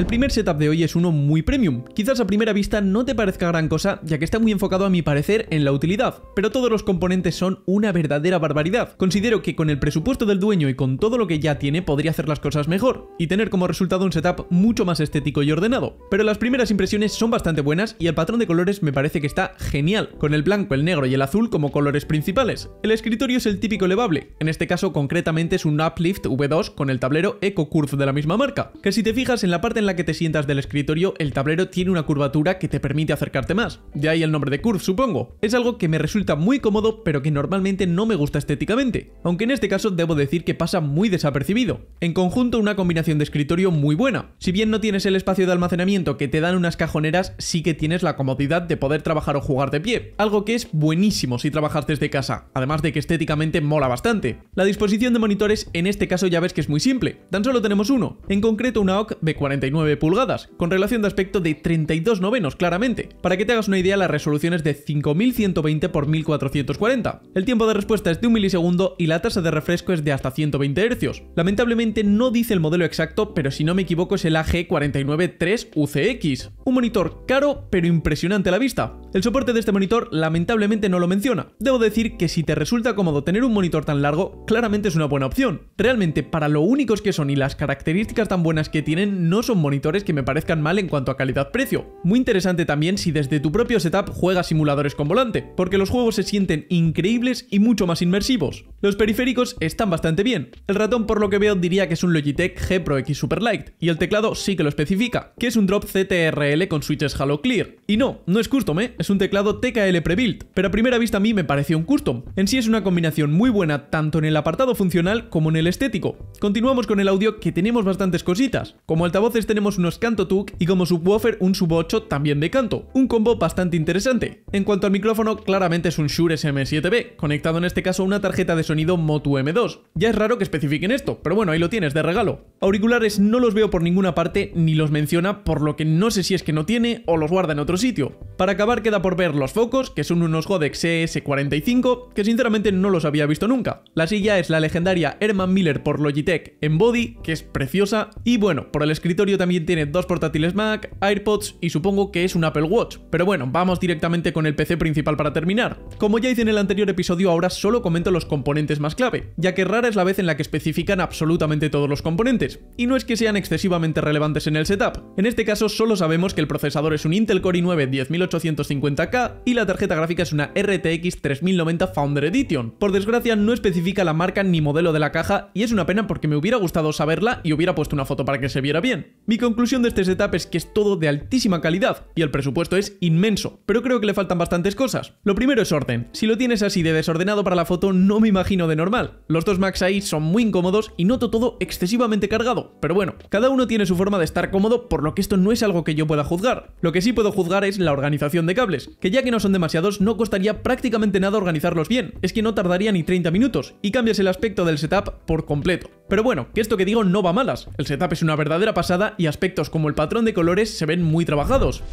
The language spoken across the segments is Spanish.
El primer setup de hoy es uno muy premium. Quizás a primera vista no te parezca gran cosa, ya que está muy enfocado a mi parecer en la utilidad, pero todos los componentes son una verdadera barbaridad. Considero que con el presupuesto del dueño y con todo lo que ya tiene podría hacer las cosas mejor, y tener como resultado un setup mucho más estético y ordenado. Pero las primeras impresiones son bastante buenas y el patrón de colores me parece que está genial, con el blanco, el negro y el azul como colores principales. El escritorio es el típico elevable, en este caso concretamente es un Uplift V2 con el tablero Curve de la misma marca, que si te fijas en la parte en la que te sientas del escritorio, el tablero tiene una curvatura que te permite acercarte más. De ahí el nombre de curve, supongo. Es algo que me resulta muy cómodo, pero que normalmente no me gusta estéticamente. Aunque en este caso debo decir que pasa muy desapercibido. En conjunto, una combinación de escritorio muy buena. Si bien no tienes el espacio de almacenamiento que te dan unas cajoneras, sí que tienes la comodidad de poder trabajar o jugar de pie. Algo que es buenísimo si trabajas desde casa, además de que estéticamente mola bastante. La disposición de monitores en este caso ya ves que es muy simple. Tan solo tenemos uno, en concreto una OC B49 9 pulgadas, con relación de aspecto de 32 novenos claramente. Para que te hagas una idea, la resolución es de 5120 x 1440. El tiempo de respuesta es de un milisegundo y la tasa de refresco es de hasta 120 Hz. Lamentablemente no dice el modelo exacto, pero si no me equivoco es el AG493UCX. Un monitor caro pero impresionante a la vista, el soporte de este monitor lamentablemente no lo menciona. Debo decir que si te resulta cómodo tener un monitor tan largo, claramente es una buena opción. Realmente, para lo únicos que son y las características tan buenas que tienen, no son monitores que me parezcan mal en cuanto a calidad-precio. Muy interesante también si desde tu propio setup juegas simuladores con volante, porque los juegos se sienten increíbles y mucho más inmersivos. Los periféricos están bastante bien. El ratón por lo que veo diría que es un Logitech G Pro X Super Light y el teclado sí que lo especifica, que es un drop CTRL con switches Halo Clear. Y no, no es custom, ¿eh? es un teclado TKL Prebuilt, pero a primera vista a mí me pareció un custom. En sí es una combinación muy buena tanto en el apartado funcional como en el estético. Continuamos con el audio que tenemos bastantes cositas. Como altavoces tenemos unos Canto Tuk y como subwoofer un Sub 8 también de canto, un combo bastante interesante. En cuanto al micrófono, claramente es un Shure SM7B, conectado en este caso a una tarjeta de sonido Motu M2. Ya es raro que especifiquen esto, pero bueno, ahí lo tienes de regalo. Auriculares no los veo por ninguna parte ni los menciona, por lo que no sé si es que no tiene o los guarda en otro sitio. Para acabar queda por ver los focos, que son unos Godex e CS45, que sinceramente no los había visto nunca. La silla es la legendaria Herman Miller por Logitech en Body, que es preciosa, y bueno, por el escritorio también tiene dos portátiles Mac, AirPods y supongo que es un Apple Watch. Pero bueno, vamos directamente con el PC principal para terminar. Como ya hice en el anterior episodio, ahora solo comento los componentes es más clave, ya que rara es la vez en la que especifican absolutamente todos los componentes, y no es que sean excesivamente relevantes en el setup. En este caso solo sabemos que el procesador es un Intel Core i9 10850K y la tarjeta gráfica es una RTX 3090 Founder Edition. Por desgracia no especifica la marca ni modelo de la caja y es una pena porque me hubiera gustado saberla y hubiera puesto una foto para que se viera bien. Mi conclusión de este setup es que es todo de altísima calidad y el presupuesto es inmenso, pero creo que le faltan bastantes cosas. Lo primero es orden. Si lo tienes así de desordenado para la foto no me imagino de normal. Los dos Macs ahí son muy incómodos y noto todo excesivamente cargado, pero bueno, cada uno tiene su forma de estar cómodo, por lo que esto no es algo que yo pueda juzgar. Lo que sí puedo juzgar es la organización de cables, que ya que no son demasiados, no costaría prácticamente nada organizarlos bien, es que no tardaría ni 30 minutos, y cambias el aspecto del setup por completo. Pero bueno, que esto que digo no va malas, el setup es una verdadera pasada y aspectos como el patrón de colores se ven muy trabajados.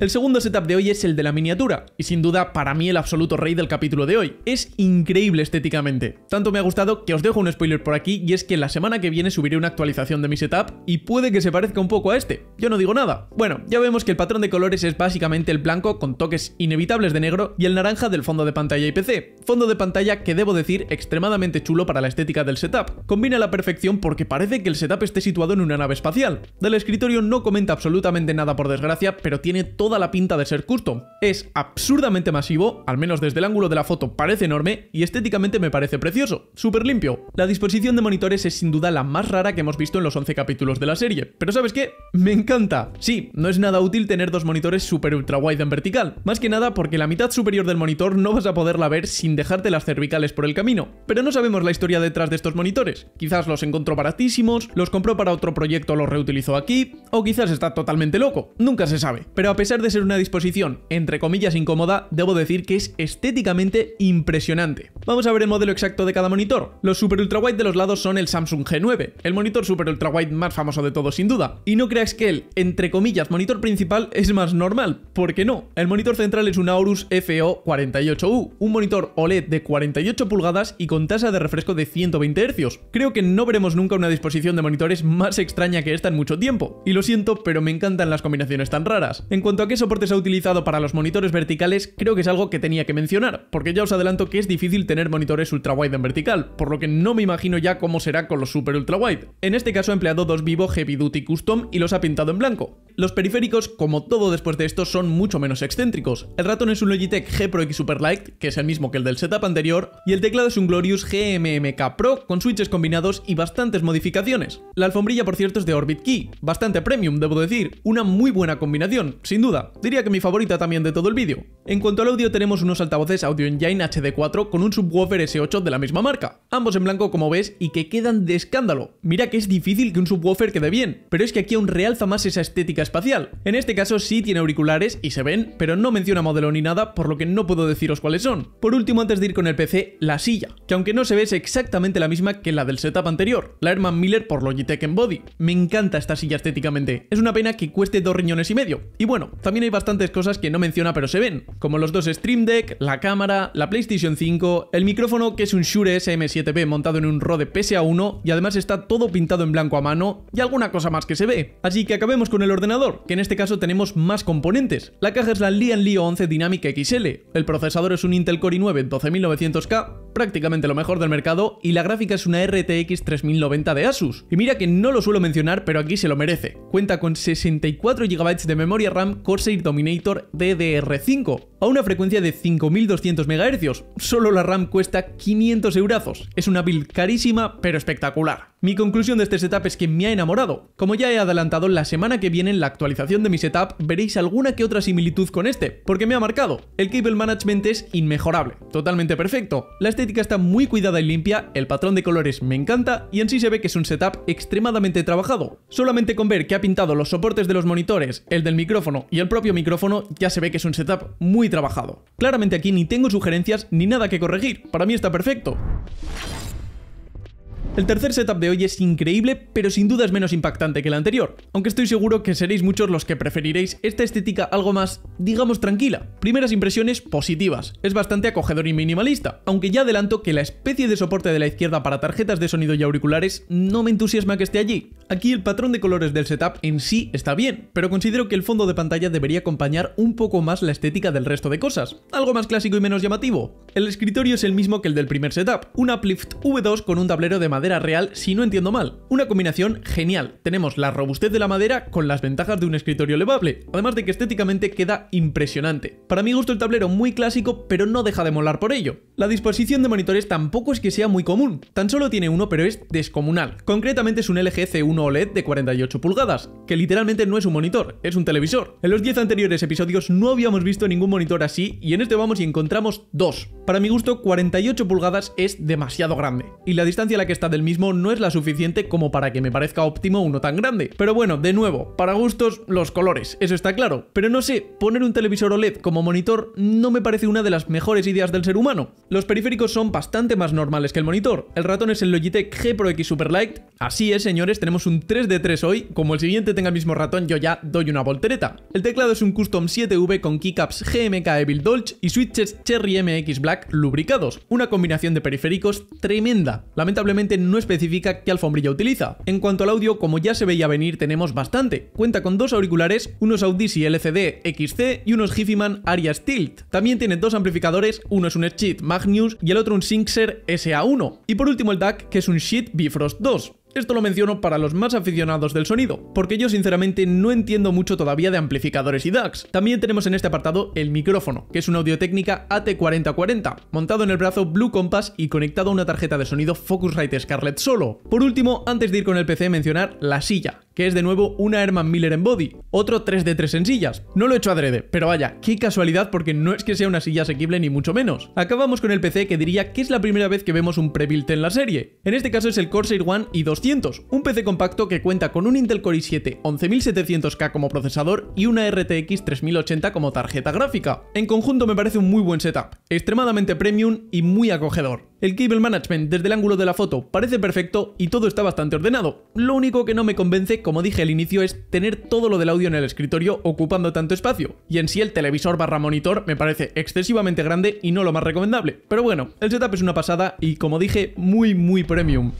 El segundo setup de hoy es el de la miniatura, y sin duda para mí el absoluto rey del capítulo de hoy. Es increíble estéticamente. Tanto me ha gustado que os dejo un spoiler por aquí, y es que la semana que viene subiré una actualización de mi setup, y puede que se parezca un poco a este. Yo no digo nada. Bueno, ya vemos que el patrón de colores es básicamente el blanco con toques inevitables de negro y el naranja del fondo de pantalla y PC. Fondo de pantalla que debo decir extremadamente chulo para la estética del setup. Combina la perfección porque parece que el setup esté situado en una nave espacial. Del escritorio no comenta absolutamente nada por desgracia, pero tiene todo la pinta de ser custom. Es absurdamente masivo, al menos desde el ángulo de la foto parece enorme y estéticamente me parece precioso, súper limpio. La disposición de monitores es sin duda la más rara que hemos visto en los 11 capítulos de la serie, pero ¿sabes qué? ¡Me encanta! Sí, no es nada útil tener dos monitores super ultra wide en vertical, más que nada porque la mitad superior del monitor no vas a poderla ver sin dejarte las cervicales por el camino, pero no sabemos la historia detrás de estos monitores. Quizás los encontró baratísimos, los compró para otro proyecto, los reutilizó aquí, o quizás está totalmente loco, nunca se sabe. Pero a pesar de ser una disposición, entre comillas, incómoda, debo decir que es estéticamente impresionante. Vamos a ver el modelo exacto de cada monitor. Los super ultra wide de los lados son el Samsung G9, el monitor super ultra wide más famoso de todos sin duda. Y no creas que el, entre comillas, monitor principal es más normal, porque no. El monitor central es un Aorus FO48U, un monitor OLED de 48 pulgadas y con tasa de refresco de 120 Hz. Creo que no veremos nunca una disposición de monitores más extraña que esta en mucho tiempo, y lo siento, pero me encantan las combinaciones tan raras. En cuanto a qué soportes ha utilizado para los monitores verticales creo que es algo que tenía que mencionar, porque ya os adelanto que es difícil tener monitores ultra wide en vertical, por lo que no me imagino ya cómo será con los super ultra wide En este caso ha empleado dos Vivo Heavy Duty Custom y los ha pintado en blanco. Los periféricos, como todo después de esto, son mucho menos excéntricos. El ratón es un Logitech G Pro X Superlight, que es el mismo que el del setup anterior, y el teclado es un Glorious GMMK Pro, con switches combinados y bastantes modificaciones. La alfombrilla, por cierto, es de Orbit Key, bastante premium, debo decir, una muy buena combinación, sin duda. Diría que mi favorita también de todo el vídeo. En cuanto al audio, tenemos unos altavoces Audio Engine HD4 con un subwoofer S8 de la misma marca, ambos en blanco como ves y que quedan de escándalo. Mira que es difícil que un subwoofer quede bien, pero es que aquí aún realza más esa estética espacial. En este caso sí tiene auriculares y se ven, pero no menciona modelo ni nada, por lo que no puedo deciros cuáles son. Por último, antes de ir con el PC, la silla, que aunque no se ve es exactamente la misma que la del setup anterior, la Herman Miller por Logitech Embody. Me encanta esta silla estéticamente, es una pena que cueste dos riñones y medio. Y bueno, también hay bastantes cosas que no menciona pero se ven, como los dos Stream Deck, la cámara, la PlayStation 5, el micrófono que es un Shure SM7B montado en un Rode PSA1 y además está todo pintado en blanco a mano y alguna cosa más que se ve. Así que acabemos con el ordenador que en este caso tenemos más componentes. La caja es la Lian Leo 11 Dynamic XL, el procesador es un Intel Core i9 12900K, prácticamente lo mejor del mercado, y la gráfica es una RTX 3090 de Asus. Y mira que no lo suelo mencionar, pero aquí se lo merece. Cuenta con 64 GB de memoria RAM Corsair Dominator DDR5, a una frecuencia de 5200 MHz. Solo la RAM cuesta 500 eurazos. Es una build carísima, pero espectacular. Mi conclusión de este setup es que me ha enamorado. Como ya he adelantado, la semana que viene la actualización de mi setup veréis alguna que otra similitud con este, porque me ha marcado. El cable management es inmejorable, totalmente perfecto. La estética está muy cuidada y limpia, el patrón de colores me encanta y en sí se ve que es un setup extremadamente trabajado. Solamente con ver que ha pintado los soportes de los monitores, el del micrófono y el propio micrófono ya se ve que es un setup muy trabajado. Claramente aquí ni tengo sugerencias ni nada que corregir, para mí está perfecto. El tercer setup de hoy es increíble, pero sin duda es menos impactante que el anterior, aunque estoy seguro que seréis muchos los que preferiréis esta estética algo más, digamos, tranquila. Primeras impresiones positivas, es bastante acogedor y minimalista, aunque ya adelanto que la especie de soporte de la izquierda para tarjetas de sonido y auriculares no me entusiasma que esté allí. Aquí el patrón de colores del setup en sí está bien, pero considero que el fondo de pantalla debería acompañar un poco más la estética del resto de cosas, algo más clásico y menos llamativo. El escritorio es el mismo que el del primer setup, un uplift V2 con un tablero de madera real, si no entiendo mal. Una combinación genial. Tenemos la robustez de la madera con las ventajas de un escritorio elevable, además de que estéticamente queda impresionante. Para mi gusto el tablero muy clásico, pero no deja de molar por ello. La disposición de monitores tampoco es que sea muy común, tan solo tiene uno pero es descomunal. Concretamente es un LG C1 OLED de 48 pulgadas, que literalmente no es un monitor, es un televisor. En los 10 anteriores episodios no habíamos visto ningún monitor así y en este vamos y encontramos dos. Para mi gusto 48 pulgadas es demasiado grande, y la distancia a la que del mismo no es la suficiente como para que me parezca óptimo uno tan grande. Pero bueno, de nuevo, para gustos los colores, eso está claro. Pero no sé, poner un televisor OLED como monitor no me parece una de las mejores ideas del ser humano. Los periféricos son bastante más normales que el monitor. El ratón es el Logitech G Pro X Superlight. Así es, señores, tenemos un 3 de 3 hoy. Como el siguiente tenga el mismo ratón, yo ya doy una voltereta. El teclado es un Custom 7V con keycaps GMK Evil Dolch y switches Cherry MX Black lubricados. Una combinación de periféricos tremenda. Lamentablemente no especifica qué alfombrilla utiliza. En cuanto al audio, como ya se veía venir, tenemos bastante. Cuenta con dos auriculares, unos Audisi LCD XC y unos Hifiman Arias Tilt. También tiene dos amplificadores, uno es un Sheet Magnus y el otro un Synxer SA1. Y por último el DAC, que es un Sheet Bifrost 2. Esto lo menciono para los más aficionados del sonido, porque yo sinceramente no entiendo mucho todavía de amplificadores y DACs. También tenemos en este apartado el micrófono, que es una audio AT4040, montado en el brazo Blue Compass y conectado a una tarjeta de sonido Focusrite Scarlett Solo. Por último, antes de ir con el PC mencionar la silla, que es de nuevo una Herman Miller en body, otro 3 de 3 en sillas. No lo he hecho adrede, pero vaya, qué casualidad porque no es que sea una silla asequible ni mucho menos. Acabamos con el PC que diría que es la primera vez que vemos un prebuilt en la serie. En este caso es el Corsair One i200, un PC compacto que cuenta con un Intel Core i7 11700K como procesador y una RTX 3080 como tarjeta gráfica. En conjunto me parece un muy buen setup, extremadamente premium y muy acogedor. El cable management desde el ángulo de la foto parece perfecto y todo está bastante ordenado. Lo único que no me convence, como dije al inicio, es tener todo lo del audio en el escritorio ocupando tanto espacio. Y en sí el televisor barra monitor me parece excesivamente grande y no lo más recomendable. Pero bueno, el setup es una pasada y como dije, muy muy premium.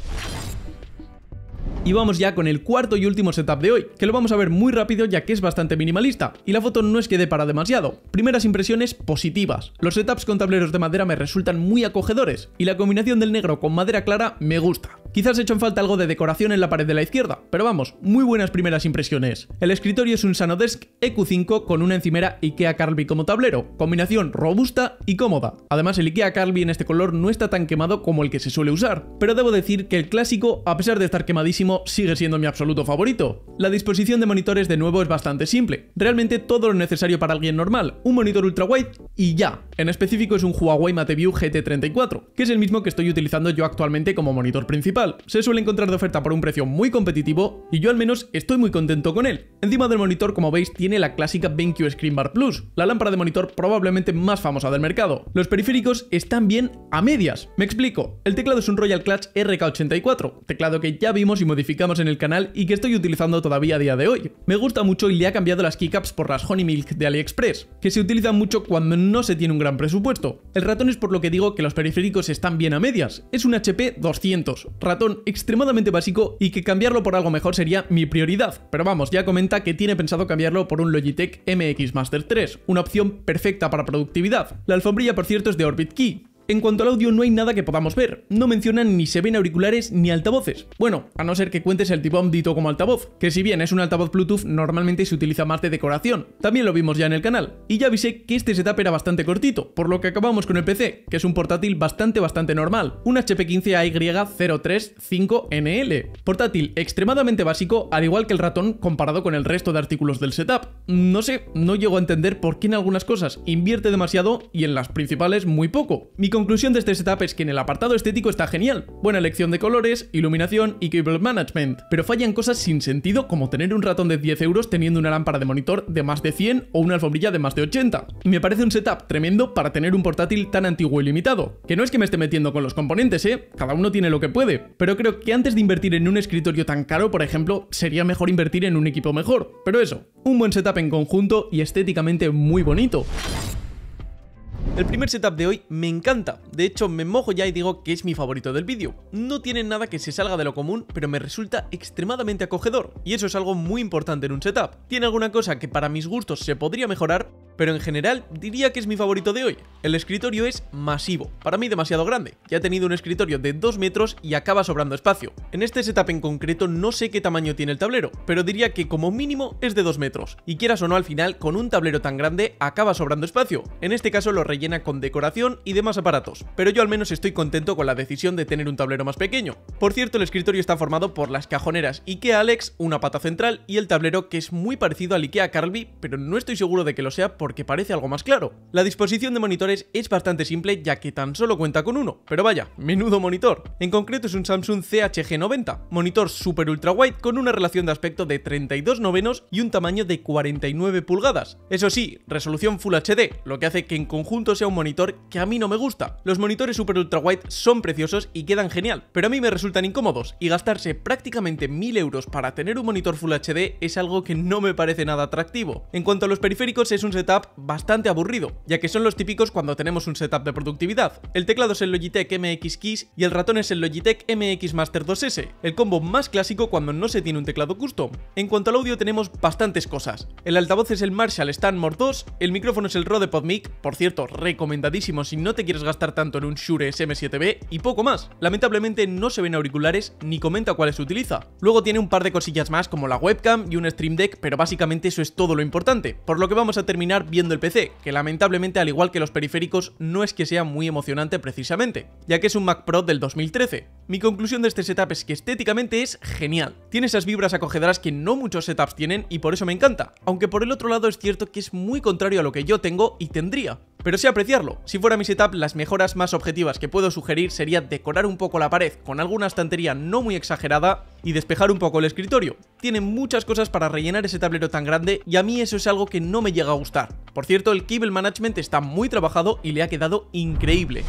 Y vamos ya con el cuarto y último setup de hoy, que lo vamos a ver muy rápido ya que es bastante minimalista, y la foto no es que dé para demasiado. Primeras impresiones positivas. Los setups con tableros de madera me resultan muy acogedores, y la combinación del negro con madera clara me gusta. Quizás en falta algo de decoración en la pared de la izquierda, pero vamos, muy buenas primeras impresiones. El escritorio es un Sanodesk EQ5 con una encimera IKEA Carlby como tablero, combinación robusta y cómoda. Además el IKEA Carlby en este color no está tan quemado como el que se suele usar, pero debo decir que el clásico, a pesar de estar quemadísimo, sigue siendo mi absoluto favorito. La disposición de monitores de nuevo es bastante simple, realmente todo lo necesario para alguien normal, un monitor ultrawide y ya. En específico es un Huawei Mateview GT34, que es el mismo que estoy utilizando yo actualmente como monitor principal. Se suele encontrar de oferta por un precio muy competitivo y yo al menos estoy muy contento con él. Encima del monitor, como veis, tiene la clásica BenQ ScreenBar Plus, la lámpara de monitor probablemente más famosa del mercado. Los periféricos están bien a medias. Me explico, el teclado es un Royal Clutch RK84, teclado que ya vimos y modificamos en el canal y que estoy utilizando todavía a día de hoy. Me gusta mucho y le ha cambiado las keycaps por las Honey Milk de AliExpress, que se utilizan mucho cuando no se tiene un gran presupuesto. El ratón es por lo que digo que los periféricos están bien a medias, es un HP 200, ratón extremadamente básico y que cambiarlo por algo mejor sería mi prioridad, pero vamos, ya comenta que tiene pensado cambiarlo por un Logitech MX Master 3, una opción perfecta para productividad. La alfombrilla por cierto es de Orbit Key, en cuanto al audio, no hay nada que podamos ver. No mencionan ni se ven auriculares ni altavoces. Bueno, a no ser que cuentes el tipo Dito como altavoz, que si bien es un altavoz Bluetooth, normalmente se utiliza más de decoración. También lo vimos ya en el canal. Y ya avisé que este setup era bastante cortito, por lo que acabamos con el PC, que es un portátil bastante bastante normal. Un HP15AY035NL. Portátil extremadamente básico, al igual que el ratón comparado con el resto de artículos del setup. No sé, no llego a entender por qué en algunas cosas invierte demasiado y en las principales muy poco conclusión de este setup es que en el apartado estético está genial. Buena elección de colores, iluminación y cable management, pero fallan cosas sin sentido como tener un ratón de 10 euros teniendo una lámpara de monitor de más de 100 o una alfombrilla de más de 80. Y me parece un setup tremendo para tener un portátil tan antiguo y limitado. Que no es que me esté metiendo con los componentes, ¿eh? Cada uno tiene lo que puede. Pero creo que antes de invertir en un escritorio tan caro, por ejemplo, sería mejor invertir en un equipo mejor. Pero eso, un buen setup en conjunto y estéticamente muy bonito. El primer setup de hoy me encanta, de hecho me mojo ya y digo que es mi favorito del vídeo. No tiene nada que se salga de lo común, pero me resulta extremadamente acogedor, y eso es algo muy importante en un setup. Tiene alguna cosa que para mis gustos se podría mejorar, pero en general diría que es mi favorito de hoy. El escritorio es masivo, para mí demasiado grande. Ya he tenido un escritorio de 2 metros y acaba sobrando espacio. En este setup en concreto no sé qué tamaño tiene el tablero, pero diría que como mínimo es de 2 metros. Y quieras o no, al final, con un tablero tan grande acaba sobrando espacio. En este caso lo rellena con decoración y demás aparatos, pero yo al menos estoy contento con la decisión de tener un tablero más pequeño. Por cierto, el escritorio está formado por las cajoneras IKEA Alex, una pata central y el tablero que es muy parecido al IKEA Carlby, pero no estoy seguro de que lo sea por porque parece algo más claro. La disposición de monitores es bastante simple ya que tan solo cuenta con uno, pero vaya, menudo monitor. En concreto es un Samsung CHG90, monitor super ultra wide con una relación de aspecto de 32 novenos y un tamaño de 49 pulgadas. Eso sí, resolución Full HD, lo que hace que en conjunto sea un monitor que a mí no me gusta. Los monitores super ultra wide son preciosos y quedan genial, pero a mí me resultan incómodos y gastarse prácticamente 1000 euros para tener un monitor Full HD es algo que no me parece nada atractivo. En cuanto a los periféricos es un setup bastante aburrido, ya que son los típicos cuando tenemos un setup de productividad. El teclado es el Logitech MX Keys y el ratón es el Logitech MX Master 2S, el combo más clásico cuando no se tiene un teclado custom. En cuanto al audio tenemos bastantes cosas. El altavoz es el Marshall Stanmore 2, el micrófono es el Rode PodMic, por cierto, recomendadísimo si no te quieres gastar tanto en un Shure SM7B y poco más. Lamentablemente no se ven auriculares ni comenta cuáles utiliza. Luego tiene un par de cosillas más como la webcam y un Stream Deck, pero básicamente eso es todo lo importante, por lo que vamos a terminar viendo el PC, que lamentablemente al igual que los periféricos no es que sea muy emocionante precisamente, ya que es un Mac Pro del 2013. Mi conclusión de este setup es que estéticamente es genial, tiene esas vibras acogedoras que no muchos setups tienen y por eso me encanta, aunque por el otro lado es cierto que es muy contrario a lo que yo tengo y tendría, pero sí apreciarlo. Si fuera mi setup, las mejoras más objetivas que puedo sugerir sería decorar un poco la pared con alguna estantería no muy exagerada y despejar un poco el escritorio. Tiene muchas cosas para rellenar ese tablero tan grande y a mí eso es algo que no me llega a gustar. Por cierto, el cable management está muy trabajado y le ha quedado increíble.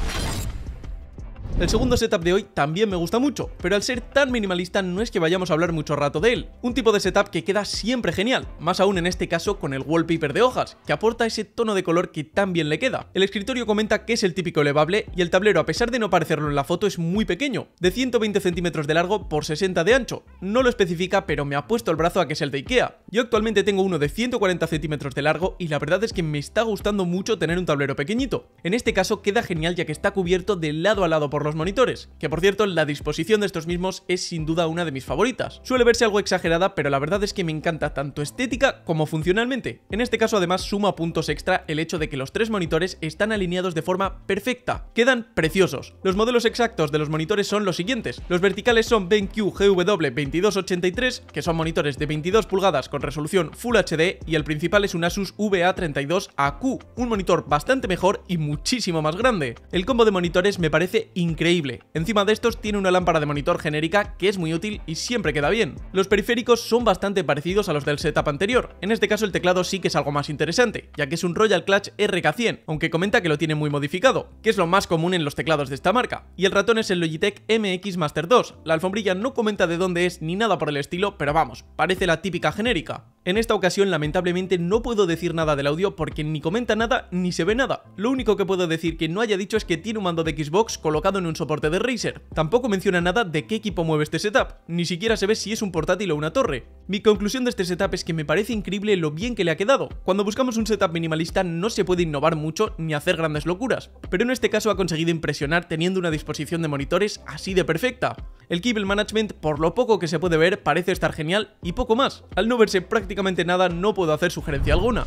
El segundo setup de hoy también me gusta mucho, pero al ser tan minimalista no es que vayamos a hablar mucho rato de él. Un tipo de setup que queda siempre genial, más aún en este caso con el wallpaper de hojas, que aporta ese tono de color que tan bien le queda. El escritorio comenta que es el típico elevable y el tablero, a pesar de no parecerlo en la foto, es muy pequeño, de 120 centímetros de largo por 60 de ancho. No lo especifica, pero me ha puesto el brazo a que es el de Ikea. Yo actualmente tengo uno de 140 centímetros de largo y la verdad es que me está gustando mucho tener un tablero pequeñito. En este caso queda genial ya que está cubierto de lado a lado por los monitores, que por cierto la disposición de estos mismos es sin duda una de mis favoritas. Suele verse algo exagerada, pero la verdad es que me encanta tanto estética como funcionalmente. En este caso además suma puntos extra el hecho de que los tres monitores están alineados de forma perfecta. Quedan preciosos. Los modelos exactos de los monitores son los siguientes. Los verticales son BenQ GW2283, que son monitores de 22 pulgadas con resolución Full HD, y el principal es un Asus VA32AQ, un monitor bastante mejor y muchísimo más grande. El combo de monitores me parece increíble increíble. Encima de estos tiene una lámpara de monitor genérica que es muy útil y siempre queda bien. Los periféricos son bastante parecidos a los del setup anterior, en este caso el teclado sí que es algo más interesante, ya que es un Royal Clutch RK100, aunque comenta que lo tiene muy modificado, que es lo más común en los teclados de esta marca. Y el ratón es el Logitech MX Master 2, la alfombrilla no comenta de dónde es ni nada por el estilo, pero vamos, parece la típica genérica. En esta ocasión lamentablemente no puedo decir nada del audio porque ni comenta nada ni se ve nada. Lo único que puedo decir que no haya dicho es que tiene un mando de Xbox colocado en un soporte de Razer. Tampoco menciona nada de qué equipo mueve este setup, ni siquiera se ve si es un portátil o una torre. Mi conclusión de este setup es que me parece increíble lo bien que le ha quedado. Cuando buscamos un setup minimalista no se puede innovar mucho ni hacer grandes locuras, pero en este caso ha conseguido impresionar teniendo una disposición de monitores así de perfecta. El cable Management, por lo poco que se puede ver, parece estar genial y poco más. Al no verse prácticamente nada, no puedo hacer sugerencia alguna.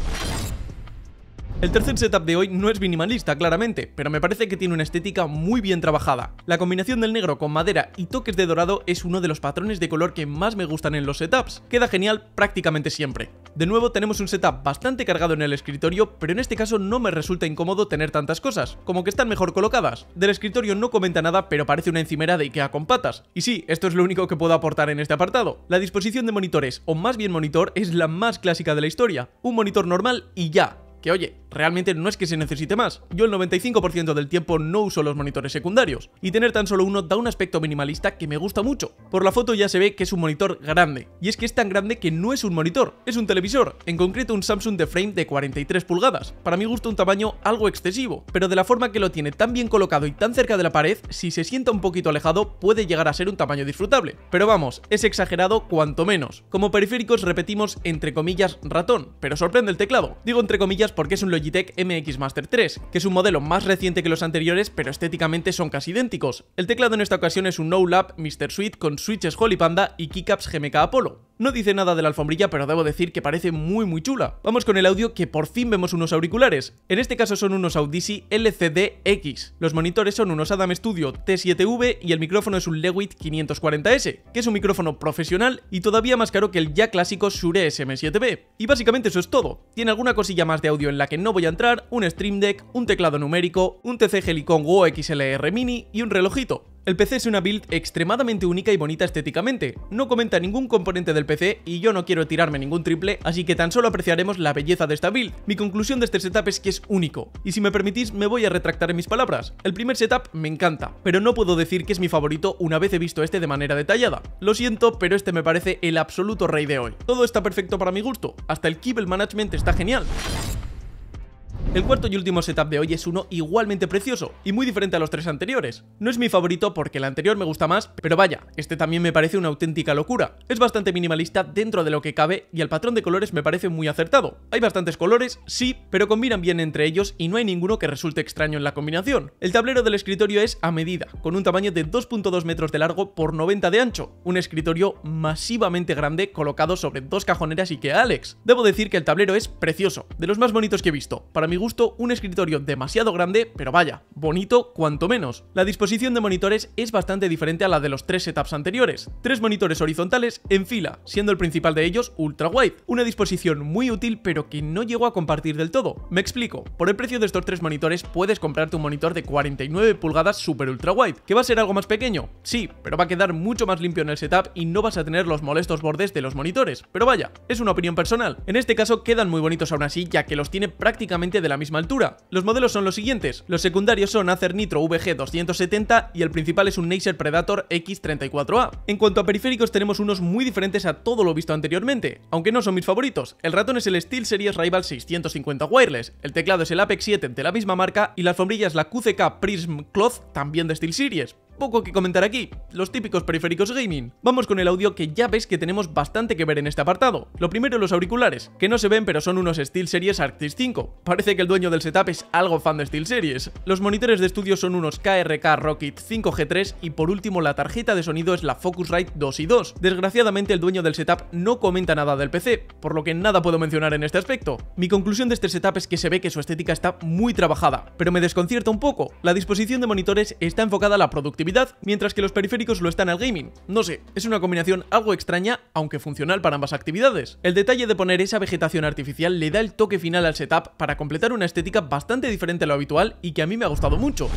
El tercer setup de hoy no es minimalista, claramente, pero me parece que tiene una estética muy bien trabajada. La combinación del negro con madera y toques de dorado es uno de los patrones de color que más me gustan en los setups, queda genial prácticamente siempre. De nuevo tenemos un setup bastante cargado en el escritorio, pero en este caso no me resulta incómodo tener tantas cosas, como que están mejor colocadas. Del escritorio no comenta nada, pero parece una encimera de Ikea con patas. Y sí, esto es lo único que puedo aportar en este apartado. La disposición de monitores, o más bien monitor, es la más clásica de la historia. Un monitor normal y ya. Que oye, Realmente no es que se necesite más, yo el 95% del tiempo no uso los monitores secundarios, y tener tan solo uno da un aspecto minimalista que me gusta mucho. Por la foto ya se ve que es un monitor grande, y es que es tan grande que no es un monitor, es un televisor, en concreto un Samsung de frame de 43 pulgadas, para mí gusta un tamaño algo excesivo, pero de la forma que lo tiene tan bien colocado y tan cerca de la pared, si se sienta un poquito alejado puede llegar a ser un tamaño disfrutable, pero vamos, es exagerado cuanto menos. Como periféricos repetimos entre comillas ratón, pero sorprende el teclado, digo entre comillas porque es un Logitech MX Master 3, que es un modelo más reciente que los anteriores, pero estéticamente son casi idénticos. El teclado en esta ocasión es un No Lab Mr. Suite con switches Holy Panda y keycaps GMK Apollo. No dice nada de la alfombrilla, pero debo decir que parece muy muy chula. Vamos con el audio que por fin vemos unos auriculares. En este caso son unos Audisi LCD-X. Los monitores son unos Adam Studio T7V y el micrófono es un Lewitt 540S, que es un micrófono profesional y todavía más caro que el ya clásico Shure SM7B. Y básicamente eso es todo. Tiene alguna cosilla más de audio en la que no voy a entrar un Stream Deck, un teclado numérico, un TC Helicon Go XLR Mini y un relojito. El PC es una build extremadamente única y bonita estéticamente, no comenta ningún componente del PC y yo no quiero tirarme ningún triple, así que tan solo apreciaremos la belleza de esta build. Mi conclusión de este setup es que es único, y si me permitís me voy a retractar en mis palabras. El primer setup me encanta, pero no puedo decir que es mi favorito una vez he visto este de manera detallada. Lo siento, pero este me parece el absoluto rey de hoy. Todo está perfecto para mi gusto, hasta el kibble Management está genial. El cuarto y último setup de hoy es uno igualmente precioso y muy diferente a los tres anteriores. No es mi favorito porque el anterior me gusta más, pero vaya, este también me parece una auténtica locura. Es bastante minimalista dentro de lo que cabe y el patrón de colores me parece muy acertado. Hay bastantes colores, sí, pero combinan bien entre ellos y no hay ninguno que resulte extraño en la combinación. El tablero del escritorio es a medida, con un tamaño de 2.2 metros de largo por 90 de ancho, un escritorio masivamente grande colocado sobre dos cajoneras y que Alex. Debo decir que el tablero es precioso, de los más bonitos que he visto. Para mí gusto, un escritorio demasiado grande, pero vaya, bonito cuanto menos. La disposición de monitores es bastante diferente a la de los tres setups anteriores. Tres monitores horizontales en fila, siendo el principal de ellos ultra wide. Una disposición muy útil pero que no llego a compartir del todo. Me explico, por el precio de estos tres monitores puedes comprarte un monitor de 49 pulgadas super ultra wide, que va a ser algo más pequeño, sí, pero va a quedar mucho más limpio en el setup y no vas a tener los molestos bordes de los monitores. Pero vaya, es una opinión personal. En este caso quedan muy bonitos aún así ya que los tiene prácticamente de la misma altura. Los modelos son los siguientes, los secundarios son Acer Nitro VG270 y el principal es un Acer Predator X34A. En cuanto a periféricos tenemos unos muy diferentes a todo lo visto anteriormente, aunque no son mis favoritos. El ratón es el Series Rival 650 Wireless, el teclado es el Apex 7 de la misma marca y la alfombrilla es la QCK Prism Cloth también de Series poco que comentar aquí, los típicos periféricos gaming. Vamos con el audio que ya ves que tenemos bastante que ver en este apartado. Lo primero los auriculares, que no se ven pero son unos Series Arctis 5. Parece que el dueño del setup es algo fan de Series Los monitores de estudio son unos KRK Rocket 5G3 y por último la tarjeta de sonido es la Focusrite 2 y 2. Desgraciadamente el dueño del setup no comenta nada del PC, por lo que nada puedo mencionar en este aspecto. Mi conclusión de este setup es que se ve que su estética está muy trabajada, pero me desconcierta un poco. La disposición de monitores está enfocada a la productividad mientras que los periféricos lo están al gaming. No sé, es una combinación algo extraña, aunque funcional para ambas actividades. El detalle de poner esa vegetación artificial le da el toque final al setup para completar una estética bastante diferente a lo habitual y que a mí me ha gustado mucho.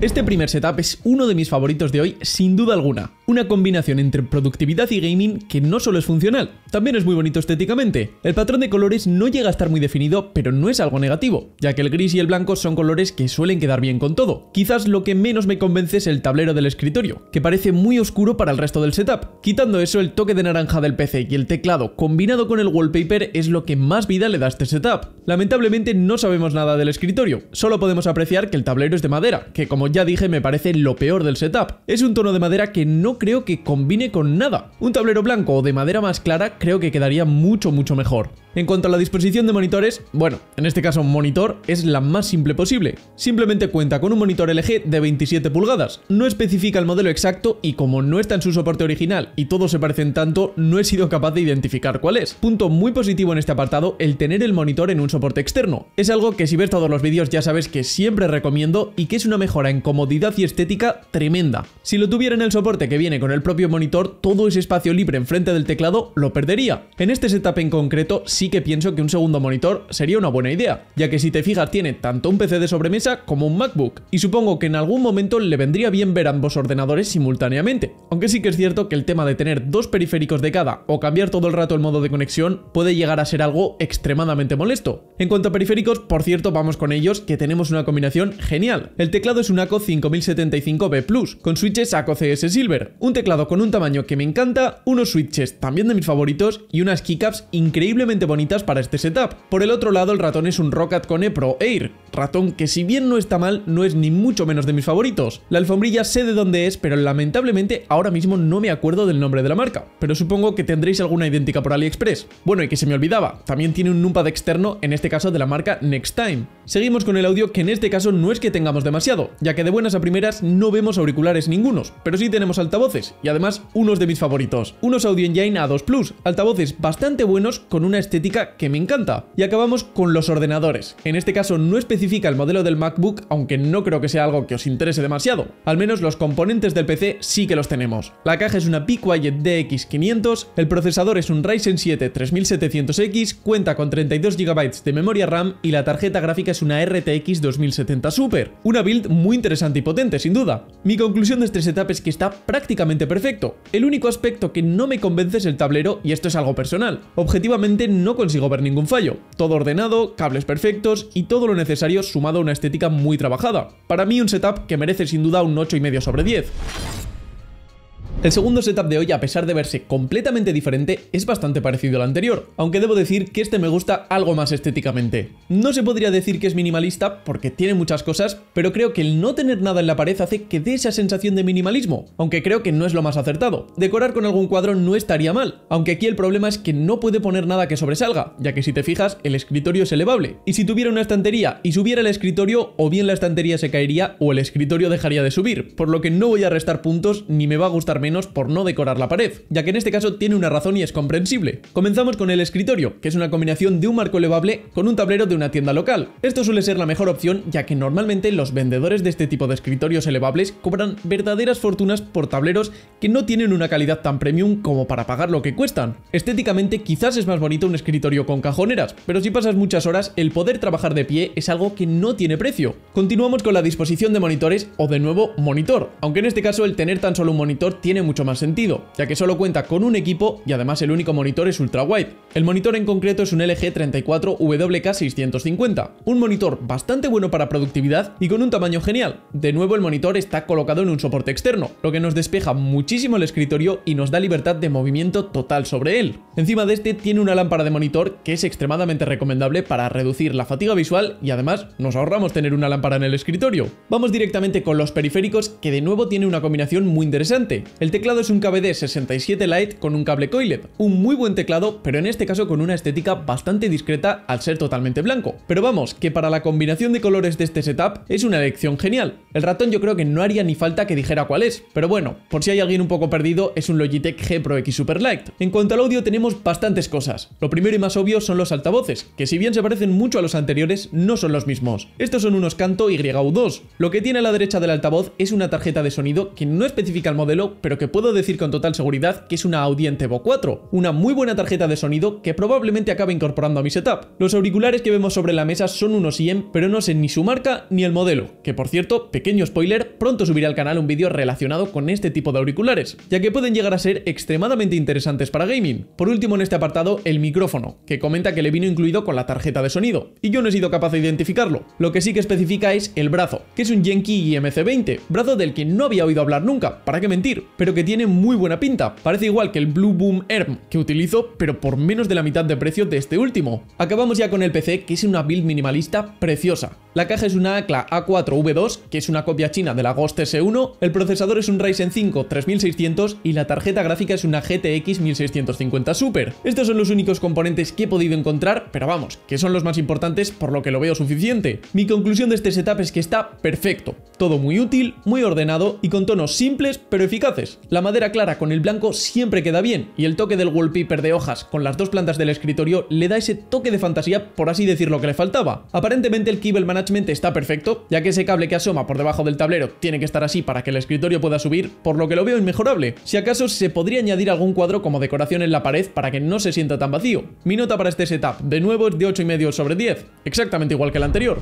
Este primer setup es uno de mis favoritos de hoy, sin duda alguna. Una combinación entre productividad y gaming que no solo es funcional, también es muy bonito estéticamente. El patrón de colores no llega a estar muy definido, pero no es algo negativo, ya que el gris y el blanco son colores que suelen quedar bien con todo. Quizás lo que menos me convence es el tablero del escritorio, que parece muy oscuro para el resto del setup. Quitando eso, el toque de naranja del PC y el teclado combinado con el wallpaper es lo que más vida le da a este setup. Lamentablemente no sabemos nada del escritorio, solo podemos apreciar que el tablero es de madera, que como ya dije me parece lo peor del setup. Es un tono de madera que no creo que combine con nada. Un tablero blanco o de madera más clara creo que quedaría mucho mucho mejor. En cuanto a la disposición de monitores, bueno, en este caso un monitor es la más simple posible. Simplemente cuenta con un monitor LG de 27 pulgadas, no especifica el modelo exacto y como no está en su soporte original y todos se parecen tanto, no he sido capaz de identificar cuál es. Punto muy positivo en este apartado, el tener el monitor en un soporte externo. Es algo que si ves todos los vídeos ya sabes que siempre recomiendo y que es una mejora en comodidad y estética tremenda. Si lo tuviera en el soporte que viene con el propio monitor, todo ese espacio libre enfrente del teclado lo perdería. En este setup en concreto sí que pienso que un segundo monitor sería una buena idea, ya que si te fijas tiene tanto un PC de sobremesa como un MacBook, y supongo que en algún momento le vendría bien ver ambos ordenadores simultáneamente, aunque sí que es cierto que el tema de tener dos periféricos de cada o cambiar todo el rato el modo de conexión puede llegar a ser algo extremadamente molesto. En cuanto a periféricos, por cierto, vamos con ellos, que tenemos una combinación genial. El teclado es un ACO 5075B+, Plus con switches ACO CS Silver, un teclado con un tamaño que me encanta, unos switches también de mis favoritos y unas keycaps increíblemente bonitas para este setup. Por el otro lado, el ratón es un Rocket Cone Pro Air, ratón que si bien no está mal, no es ni mucho menos de mis favoritos. La alfombrilla sé de dónde es, pero lamentablemente ahora mismo no me acuerdo del nombre de la marca, pero supongo que tendréis alguna idéntica por AliExpress. Bueno, y que se me olvidaba, también tiene un numpad externo, en este caso de la marca Next Time. Seguimos con el audio que en este caso no es que tengamos demasiado, ya que de buenas a primeras no vemos auriculares ningunos, pero sí tenemos altavoces, y además unos de mis favoritos, unos Audio Engine A2 Plus, altavoces bastante buenos con una estética que me encanta. Y acabamos con los ordenadores. En este caso no especifica el modelo del MacBook, aunque no creo que sea algo que os interese demasiado. Al menos los componentes del PC sí que los tenemos. La caja es una PeakWiet DX500, el procesador es un Ryzen 7 3700X, cuenta con 32 GB de memoria RAM y la tarjeta gráfica es una RTX 2070 Super. Una build muy interesante y potente, sin duda. Mi conclusión de este setup es que está prácticamente perfecto. El único aspecto que no me convence es el tablero y esto es algo personal. Objetivamente no no consigo ver ningún fallo. Todo ordenado, cables perfectos y todo lo necesario sumado a una estética muy trabajada. Para mí un setup que merece sin duda un 8,5 sobre 10. El segundo setup de hoy, a pesar de verse completamente diferente, es bastante parecido al anterior, aunque debo decir que este me gusta algo más estéticamente. No se podría decir que es minimalista, porque tiene muchas cosas, pero creo que el no tener nada en la pared hace que dé esa sensación de minimalismo, aunque creo que no es lo más acertado. Decorar con algún cuadro no estaría mal, aunque aquí el problema es que no puede poner nada que sobresalga, ya que si te fijas, el escritorio es elevable, y si tuviera una estantería y subiera el escritorio, o bien la estantería se caería o el escritorio dejaría de subir, por lo que no voy a restar puntos ni me va a gustar menos por no decorar la pared, ya que en este caso tiene una razón y es comprensible. Comenzamos con el escritorio, que es una combinación de un marco elevable con un tablero de una tienda local. Esto suele ser la mejor opción, ya que normalmente los vendedores de este tipo de escritorios elevables cobran verdaderas fortunas por tableros que no tienen una calidad tan premium como para pagar lo que cuestan. Estéticamente quizás es más bonito un escritorio con cajoneras, pero si pasas muchas horas, el poder trabajar de pie es algo que no tiene precio. Continuamos con la disposición de monitores o de nuevo monitor, aunque en este caso el tener tan solo un monitor tiene mucho más sentido, ya que solo cuenta con un equipo y además el único monitor es ultra wide. El monitor en concreto es un LG 34WK650, un monitor bastante bueno para productividad y con un tamaño genial. De nuevo el monitor está colocado en un soporte externo, lo que nos despeja muchísimo el escritorio y nos da libertad de movimiento total sobre él. Encima de este tiene una lámpara de monitor que es extremadamente recomendable para reducir la fatiga visual y además nos ahorramos tener una lámpara en el escritorio. Vamos directamente con los periféricos que de nuevo tiene una combinación muy interesante. El teclado es un KBD 67 Lite con un cable coiled, un muy buen teclado, pero en este caso con una estética bastante discreta al ser totalmente blanco. Pero vamos, que para la combinación de colores de este setup es una elección genial. El ratón yo creo que no haría ni falta que dijera cuál es, pero bueno, por si hay alguien un poco perdido, es un Logitech G Pro X Super Lite. En cuanto al audio tenemos bastantes cosas. Lo primero y más obvio son los altavoces, que si bien se parecen mucho a los anteriores, no son los mismos. Estos son unos Canto YU2. Lo que tiene a la derecha del altavoz es una tarjeta de sonido que no especifica el modelo, pero que puedo decir con total seguridad que es una Audiente Evo 4, una muy buena tarjeta de sonido que probablemente acabe incorporando a mi setup. Los auriculares que vemos sobre la mesa son unos IEM, pero no sé ni su marca ni el modelo, que por cierto, pequeño spoiler, pronto subiré al canal un vídeo relacionado con este tipo de auriculares, ya que pueden llegar a ser extremadamente interesantes para gaming. Por último en este apartado, el micrófono, que comenta que le vino incluido con la tarjeta de sonido, y yo no he sido capaz de identificarlo. Lo que sí que especifica es el brazo, que es un Yankee IMC20, brazo del que no había oído hablar nunca, ¿para qué mentir? pero que tiene muy buena pinta. Parece igual que el Blue Boom Herm que utilizo, pero por menos de la mitad de precio de este último. Acabamos ya con el PC, que es una build minimalista preciosa. La caja es una ACLA A4V2, que es una copia china de la Ghost S1, el procesador es un Ryzen 5 3600 y la tarjeta gráfica es una GTX 1650 Super. Estos son los únicos componentes que he podido encontrar, pero vamos, que son los más importantes por lo que lo veo suficiente. Mi conclusión de este setup es que está perfecto, todo muy útil, muy ordenado y con tonos simples pero eficaces. La madera clara con el blanco siempre queda bien y el toque del wallpaper de hojas con las dos plantas del escritorio le da ese toque de fantasía, por así decir lo que le faltaba. Aparentemente el Manager está perfecto, ya que ese cable que asoma por debajo del tablero tiene que estar así para que el escritorio pueda subir, por lo que lo veo inmejorable. Si acaso se podría añadir algún cuadro como decoración en la pared para que no se sienta tan vacío. Mi nota para este setup, de nuevo, es de 8,5 sobre 10, exactamente igual que el anterior.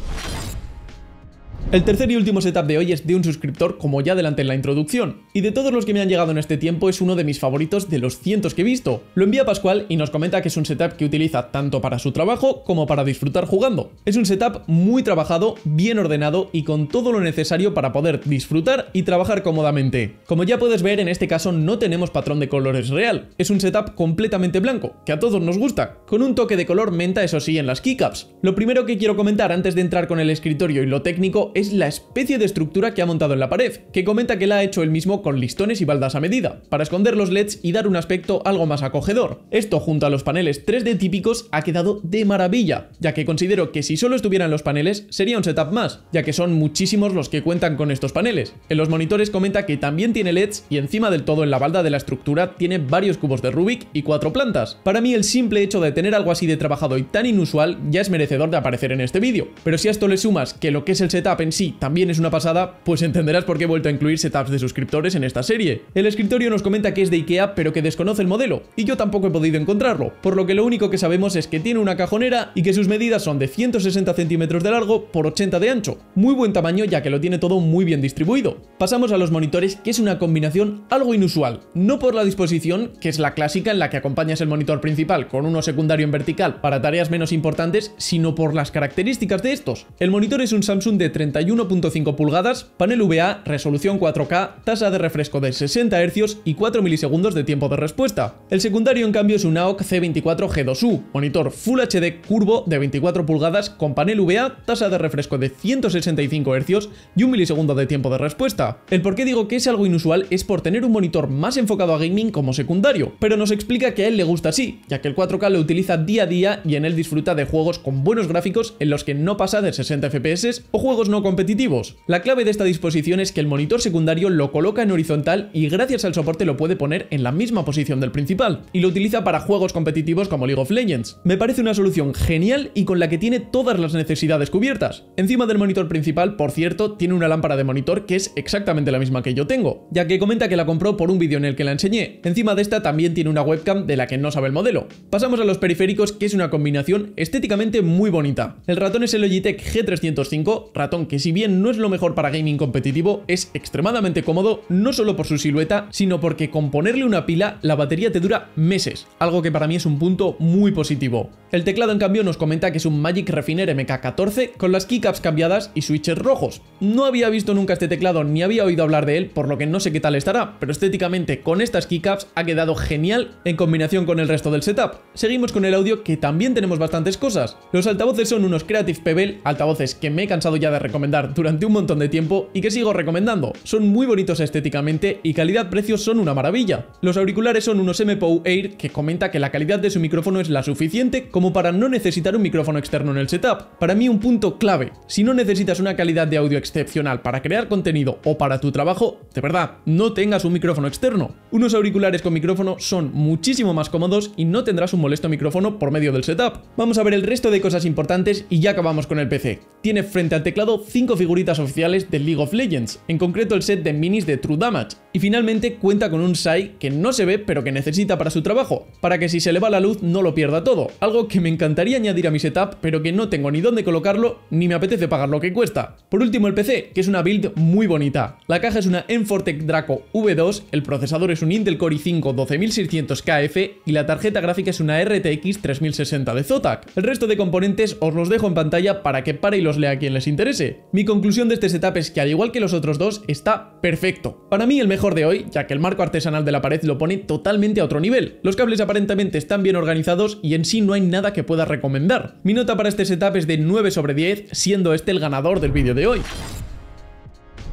El tercer y último setup de hoy es de un suscriptor como ya adelanté en la introducción, y de todos los que me han llegado en este tiempo es uno de mis favoritos de los cientos que he visto. Lo envía Pascual y nos comenta que es un setup que utiliza tanto para su trabajo como para disfrutar jugando. Es un setup muy trabajado, bien ordenado y con todo lo necesario para poder disfrutar y trabajar cómodamente. Como ya puedes ver en este caso no tenemos patrón de colores real, es un setup completamente blanco, que a todos nos gusta, con un toque de color menta eso sí en las keycaps. Lo primero que quiero comentar antes de entrar con el escritorio y lo técnico es la especie de estructura que ha montado en la pared, que comenta que la ha hecho él mismo con listones y baldas a medida, para esconder los LEDs y dar un aspecto algo más acogedor. Esto junto a los paneles 3D típicos ha quedado de maravilla, ya que considero que si solo estuvieran los paneles sería un setup más, ya que son muchísimos los que cuentan con estos paneles. En los monitores comenta que también tiene LEDs y encima del todo en la balda de la estructura tiene varios cubos de Rubik y cuatro plantas. Para mí el simple hecho de tener algo así de trabajado y tan inusual ya es merecedor de aparecer en este vídeo, pero si a esto le sumas que lo que es el setup sí también es una pasada, pues entenderás por qué he vuelto a incluir setups de suscriptores en esta serie. El escritorio nos comenta que es de Ikea, pero que desconoce el modelo, y yo tampoco he podido encontrarlo, por lo que lo único que sabemos es que tiene una cajonera y que sus medidas son de 160 centímetros de largo por 80 de ancho. Muy buen tamaño ya que lo tiene todo muy bien distribuido. Pasamos a los monitores, que es una combinación algo inusual, no por la disposición, que es la clásica en la que acompañas el monitor principal con uno secundario en vertical para tareas menos importantes, sino por las características de estos. El monitor es un Samsung de 30 1.5 pulgadas, panel VA, resolución 4K, tasa de refresco de 60 Hz y 4 milisegundos de tiempo de respuesta. El secundario en cambio es un AOC C24G2U, monitor Full HD curvo de 24 pulgadas con panel VA, tasa de refresco de 165 Hz y 1 milisegundo de tiempo de respuesta. El por qué digo que es algo inusual es por tener un monitor más enfocado a gaming como secundario, pero nos explica que a él le gusta así, ya que el 4K lo utiliza día a día y en él disfruta de juegos con buenos gráficos en los que no pasa de 60 FPS o juegos no competitivos. La clave de esta disposición es que el monitor secundario lo coloca en horizontal y gracias al soporte lo puede poner en la misma posición del principal, y lo utiliza para juegos competitivos como League of Legends. Me parece una solución genial y con la que tiene todas las necesidades cubiertas. Encima del monitor principal, por cierto, tiene una lámpara de monitor que es exactamente la misma que yo tengo, ya que comenta que la compró por un vídeo en el que la enseñé. Encima de esta también tiene una webcam de la que no sabe el modelo. Pasamos a los periféricos, que es una combinación estéticamente muy bonita. El ratón es el Logitech G305, ratón que si bien no es lo mejor para gaming competitivo, es extremadamente cómodo no solo por su silueta, sino porque con ponerle una pila la batería te dura meses, algo que para mí es un punto muy positivo. El teclado en cambio nos comenta que es un Magic Refiner MK14 con las keycaps cambiadas y switches rojos. No había visto nunca este teclado ni había oído hablar de él, por lo que no sé qué tal estará, pero estéticamente con estas keycaps ha quedado genial en combinación con el resto del setup. Seguimos con el audio que también tenemos bastantes cosas. Los altavoces son unos Creative Pebble, altavoces que me he cansado ya de recomendar durante un montón de tiempo y que sigo recomendando. Son muy bonitos estéticamente y calidad-precio son una maravilla. Los auriculares son unos Mpow Air que comenta que la calidad de su micrófono es la suficiente como para no necesitar un micrófono externo en el setup. Para mí un punto clave, si no necesitas una calidad de audio excepcional para crear contenido o para tu trabajo, de verdad, no tengas un micrófono externo. Unos auriculares con micrófono son muchísimo más cómodos y no tendrás un molesto micrófono por medio del setup. Vamos a ver el resto de cosas importantes y ya acabamos con el PC. Tiene frente al teclado 5 figuritas oficiales de League of Legends, en concreto el set de minis de True Damage, y finalmente cuenta con un Sai que no se ve pero que necesita para su trabajo, para que si se le va la luz no lo pierda todo, algo que me encantaría añadir a mi setup pero que no tengo ni dónde colocarlo ni me apetece pagar lo que cuesta. Por último el PC, que es una build muy bonita. La caja es una Enfortec Draco V2, el procesador es un Intel Core i5 12600KF y la tarjeta gráfica es una RTX 3060 de Zotac. El resto de componentes os los dejo en pantalla para que pare y los lea a quien les interese. Mi conclusión de este setup es que al igual que los otros dos, está perfecto. Para mí el mejor de hoy, ya que el marco artesanal de la pared lo pone totalmente a otro nivel. Los cables aparentemente están bien organizados y en sí no hay nada que pueda recomendar. Mi nota para este setup es de 9 sobre 10, siendo este el ganador del vídeo de hoy.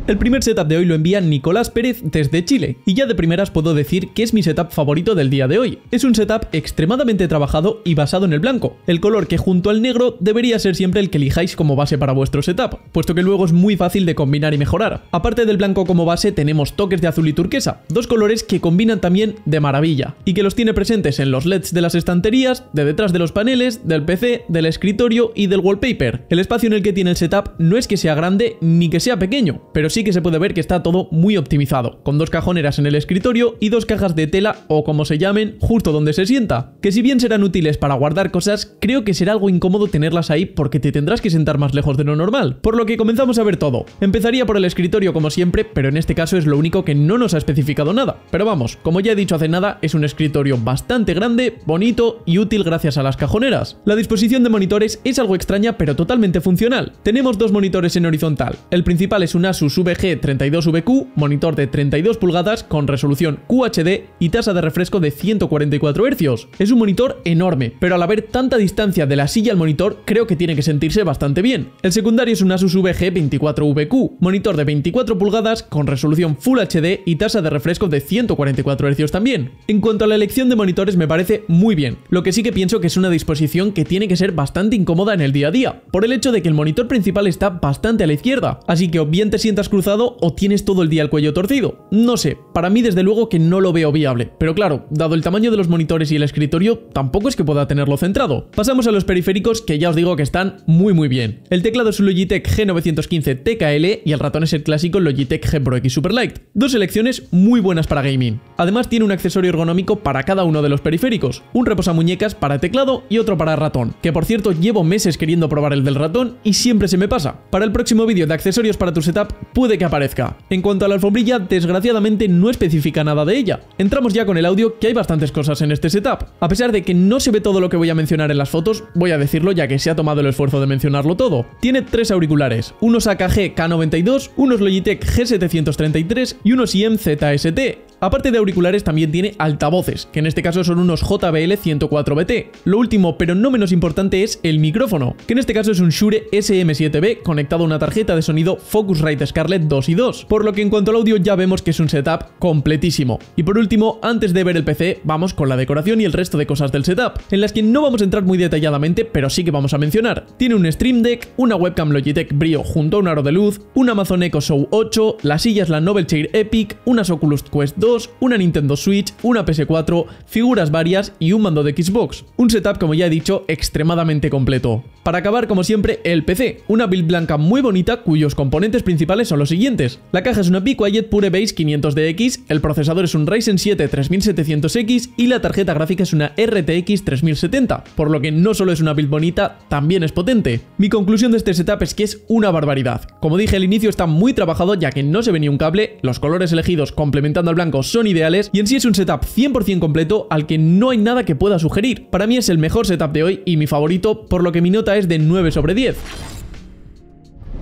El primer setup de hoy lo envía Nicolás Pérez desde Chile, y ya de primeras puedo decir que es mi setup favorito del día de hoy. Es un setup extremadamente trabajado y basado en el blanco, el color que junto al negro debería ser siempre el que elijáis como base para vuestro setup, puesto que luego es muy fácil de combinar y mejorar. Aparte del blanco como base tenemos toques de azul y turquesa, dos colores que combinan también de maravilla, y que los tiene presentes en los LEDs de las estanterías, de detrás de los paneles, del PC, del escritorio y del wallpaper. El espacio en el que tiene el setup no es que sea grande ni que sea pequeño, pero sí que se puede ver que está todo muy optimizado, con dos cajoneras en el escritorio y dos cajas de tela o como se llamen, justo donde se sienta, que si bien serán útiles para guardar cosas, creo que será algo incómodo tenerlas ahí porque te tendrás que sentar más lejos de lo normal, por lo que comenzamos a ver todo. Empezaría por el escritorio como siempre, pero en este caso es lo único que no nos ha especificado nada, pero vamos, como ya he dicho hace nada, es un escritorio bastante grande, bonito y útil gracias a las cajoneras. La disposición de monitores es algo extraña pero totalmente funcional. Tenemos dos monitores en horizontal, el principal es una Asus VG32VQ, monitor de 32 pulgadas con resolución QHD y tasa de refresco de 144 Hz. Es un monitor enorme, pero al haber tanta distancia de la silla al monitor, creo que tiene que sentirse bastante bien. El secundario es un Asus VG24VQ, monitor de 24 pulgadas con resolución Full HD y tasa de refresco de 144 Hz también. En cuanto a la elección de monitores me parece muy bien, lo que sí que pienso que es una disposición que tiene que ser bastante incómoda en el día a día, por el hecho de que el monitor principal está bastante a la izquierda, así que o bien te sientas cruzado o tienes todo el día el cuello torcido. No sé, para mí desde luego que no lo veo viable, pero claro, dado el tamaño de los monitores y el escritorio, tampoco es que pueda tenerlo centrado. Pasamos a los periféricos que ya os digo que están muy muy bien. El teclado es un Logitech G915 TKL y el ratón es el clásico Logitech G Pro X Superlight. Dos selecciones muy buenas para gaming. Además tiene un accesorio ergonómico para cada uno de los periféricos, un reposamuñecas para teclado y otro para ratón, que por cierto llevo meses queriendo probar el del ratón y siempre se me pasa. Para el próximo vídeo de accesorios para tu setup, puede que aparezca. En cuanto a la alfombrilla, desgraciadamente no especifica nada de ella. Entramos ya con el audio, que hay bastantes cosas en este setup. A pesar de que no se ve todo lo que voy a mencionar en las fotos, voy a decirlo ya que se ha tomado el esfuerzo de mencionarlo todo. Tiene tres auriculares, unos AKG K92, unos Logitech G733 y unos IMZST. Aparte de auriculares también tiene altavoces, que en este caso son unos JBL 104BT. Lo último, pero no menos importante, es el micrófono, que en este caso es un Shure SM7B conectado a una tarjeta de sonido Focusrite Scarlett 2 y 2, por lo que en cuanto al audio ya vemos que es un setup completísimo. Y por último, antes de ver el PC, vamos con la decoración y el resto de cosas del setup, en las que no vamos a entrar muy detalladamente, pero sí que vamos a mencionar. Tiene un Stream Deck, una webcam Logitech Brio junto a un aro de luz, un Amazon Echo Show 8, las sillas la Novel Chair Epic, unas Oculus Quest 2, una Nintendo Switch, una PS4, figuras varias y un mando de Xbox. Un setup, como ya he dicho, extremadamente completo. Para acabar, como siempre, el PC, una build blanca muy bonita cuyos componentes principales son los siguientes. La caja es una P-Quiet Pure Base 500DX, el procesador es un Ryzen 7 3700X y la tarjeta gráfica es una RTX 3070, por lo que no solo es una build bonita, también es potente. Mi conclusión de este setup es que es una barbaridad. Como dije al inicio, está muy trabajado ya que no se venía un cable, los colores elegidos complementando al blanco son ideales y en sí es un setup 100% completo al que no hay nada que pueda sugerir. Para mí es el mejor setup de hoy y mi favorito, por lo que mi nota es de 9 sobre 10.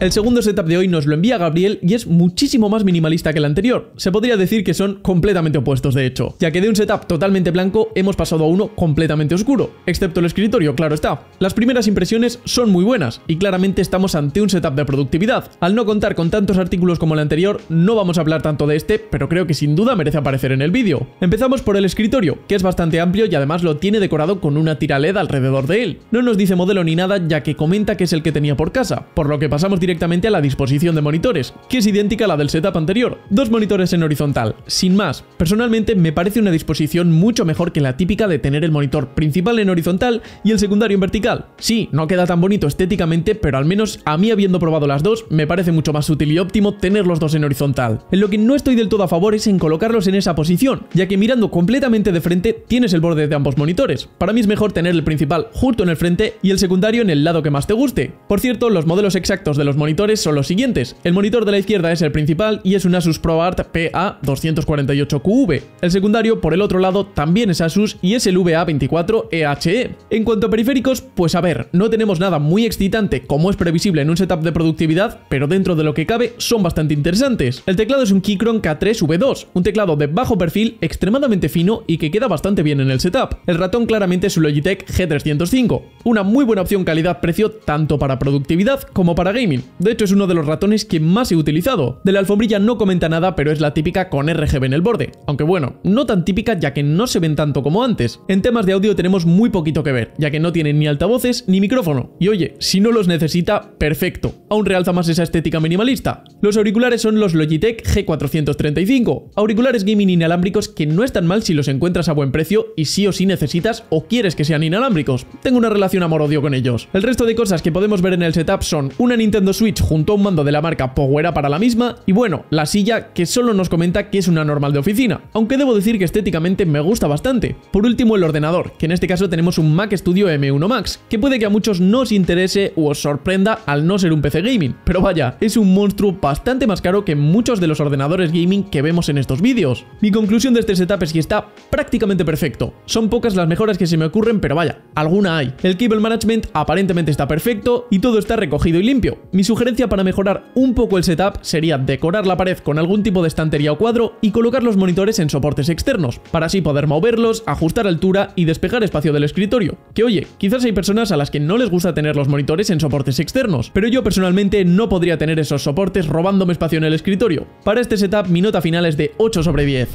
El segundo setup de hoy nos lo envía Gabriel y es muchísimo más minimalista que el anterior. Se podría decir que son completamente opuestos de hecho, ya que de un setup totalmente blanco hemos pasado a uno completamente oscuro, excepto el escritorio, claro está. Las primeras impresiones son muy buenas y claramente estamos ante un setup de productividad. Al no contar con tantos artículos como el anterior, no vamos a hablar tanto de este, pero creo que sin duda merece aparecer en el vídeo. Empezamos por el escritorio, que es bastante amplio y además lo tiene decorado con una tira LED alrededor de él. No nos dice modelo ni nada ya que comenta que es el que tenía por casa, por lo que pasamos directamente directamente a la disposición de monitores, que es idéntica a la del setup anterior, dos monitores en horizontal, sin más. Personalmente me parece una disposición mucho mejor que la típica de tener el monitor principal en horizontal y el secundario en vertical. Sí, no queda tan bonito estéticamente, pero al menos a mí habiendo probado las dos, me parece mucho más útil y óptimo tener los dos en horizontal. En lo que no estoy del todo a favor es en colocarlos en esa posición, ya que mirando completamente de frente tienes el borde de ambos monitores. Para mí es mejor tener el principal justo en el frente y el secundario en el lado que más te guste. Por cierto, los modelos exactos de los monitores son los siguientes. El monitor de la izquierda es el principal y es un Asus ProArt PA248QV. El secundario, por el otro lado, también es Asus y es el VA24EHE. E. En cuanto a periféricos, pues a ver, no tenemos nada muy excitante como es previsible en un setup de productividad, pero dentro de lo que cabe son bastante interesantes. El teclado es un Keychron K3V2, un teclado de bajo perfil, extremadamente fino y que queda bastante bien en el setup. El ratón claramente es un Logitech G305, una muy buena opción calidad-precio tanto para productividad como para gaming. De hecho es uno de los ratones que más he utilizado. De la alfombrilla no comenta nada, pero es la típica con RGB en el borde. Aunque bueno, no tan típica ya que no se ven tanto como antes. En temas de audio tenemos muy poquito que ver, ya que no tienen ni altavoces ni micrófono. Y oye, si no los necesita, perfecto. Aún realza más esa estética minimalista. Los auriculares son los Logitech G435, auriculares gaming inalámbricos que no están mal si los encuentras a buen precio y sí o sí necesitas o quieres que sean inalámbricos. Tengo una relación amor-odio con ellos. El resto de cosas que podemos ver en el setup son una Nintendo Switch junto a un mando de la marca Powera para la misma y bueno, la silla que solo nos comenta que es una normal de oficina, aunque debo decir que estéticamente me gusta bastante. Por último el ordenador, que en este caso tenemos un Mac Studio M1 Max, que puede que a muchos no os interese o os sorprenda al no ser un PC gaming, pero vaya, es un monstruo bastante más caro que muchos de los ordenadores gaming que vemos en estos vídeos. Mi conclusión de este setup es que está prácticamente perfecto, son pocas las mejoras que se me ocurren pero vaya, alguna hay. El cable management aparentemente está perfecto y todo está recogido y limpio. Mi sugerencia para mejorar un poco el setup sería decorar la pared con algún tipo de estantería o cuadro y colocar los monitores en soportes externos, para así poder moverlos, ajustar altura y despejar espacio del escritorio. Que oye, quizás hay personas a las que no les gusta tener los monitores en soportes externos, pero yo personalmente no podría tener esos soportes robándome espacio en el escritorio. Para este setup mi nota final es de 8 sobre 10.